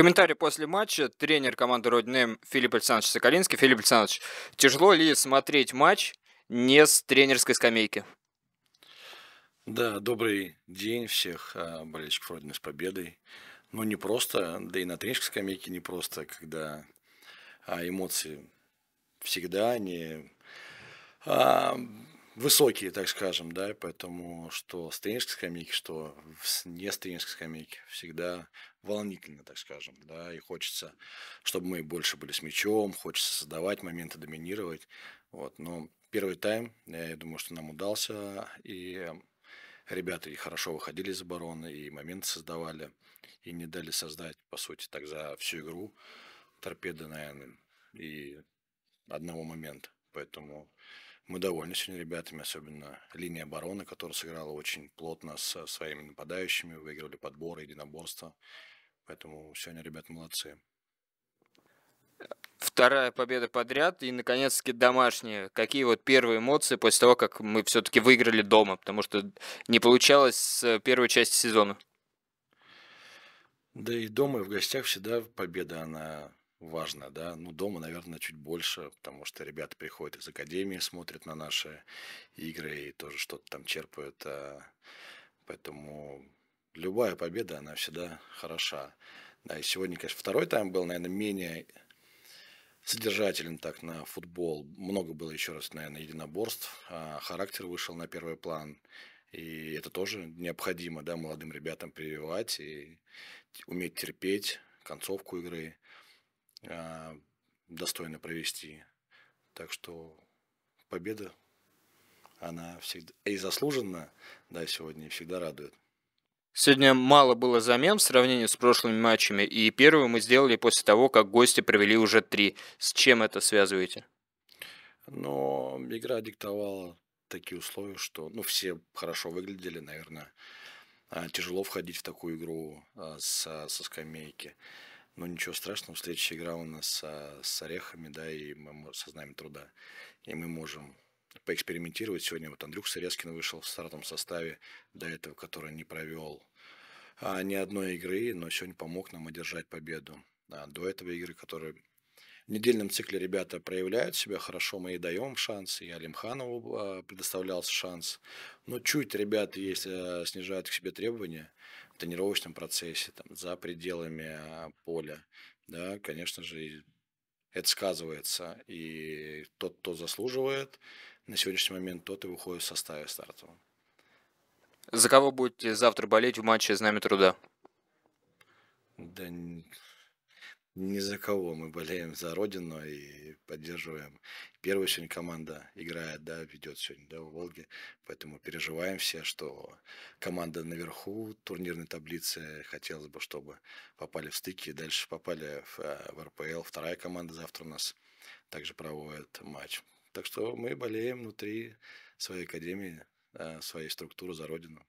Комментарий после матча тренер команды Родинем Филипп Александрович Соколинский. Филипп Александрович, тяжело ли смотреть матч не с тренерской скамейки? Да, добрый день всех а, болельщиков Родины с победой. Ну, не просто, да и на тренерской скамейке не просто, когда а, эмоции всегда не... А, высокие, так скажем, да, поэтому что с тренерской скамейки, что не с тренерской скамейки, всегда волнительно, так скажем, да, и хочется, чтобы мы больше были с мячом, хочется создавать моменты, доминировать, вот, но первый тайм, я думаю, что нам удался, и ребята и хорошо выходили из обороны, и моменты создавали, и не дали создать, по сути, так за всю игру торпеды, наверное, и одного момента, поэтому мы довольны сегодня ребятами, особенно линия обороны, которая сыграла очень плотно со своими нападающими, выиграли подборы, единоборства. Поэтому сегодня ребята молодцы. Вторая победа подряд и, наконец-таки, домашние. Какие вот первые эмоции после того, как мы все-таки выиграли дома? Потому что не получалось с э, первой части сезона. Да и дома, и в гостях всегда победа, она важно, да. Ну, дома, наверное, чуть больше, потому что ребята приходят из академии, смотрят на наши игры и тоже что-то там черпают. А, поэтому любая победа, она всегда хороша. Да, и сегодня, конечно, второй тайм был, наверное, менее содержателен так на футбол. Много было, еще раз, наверное, единоборств. А, характер вышел на первый план. И это тоже необходимо, да, молодым ребятам прививать и уметь терпеть концовку игры. А, достойно провести. Так что победа, она всегда и заслуженно, да, сегодня и всегда радует. Сегодня мало было замен в сравнении с прошлыми матчами, и первую мы сделали после того, как гости провели уже три. С чем это связываете? Ну, игра диктовала такие условия, что ну, все хорошо выглядели, наверное. А, тяжело входить в такую игру а, со, со скамейки. Но ну, ничего страшного, следующая игра у нас с, с орехами, да, и мы со знанием труда. И мы можем поэкспериментировать. Сегодня вот Андрюк Сырескин вышел в стартовом составе до этого, который не провел а, ни одной игры, но сегодня помог нам одержать победу. А до этого игры, которые недельном цикле ребята проявляют себя хорошо, мы и даем шанс, и Алимханову а, предоставлялся шанс. Но чуть ребята, если э, снижают к себе требования в тренировочном процессе, там, за пределами а, поля, да, конечно же, это сказывается. И тот, кто заслуживает, на сегодняшний момент тот и выходит в составе стартового. За кого будете завтра болеть в матче «Знамя труда»? Да ни за кого. Мы болеем за Родину и поддерживаем. Первая сегодня команда играет, да, ведет сегодня, да, в Волге. Поэтому переживаем все, что команда наверху турнирной таблицы. Хотелось бы, чтобы попали в стыки. Дальше попали в, э, в РПЛ. Вторая команда завтра у нас также проводит матч. Так что мы болеем внутри своей академии, э, своей структуры за Родину.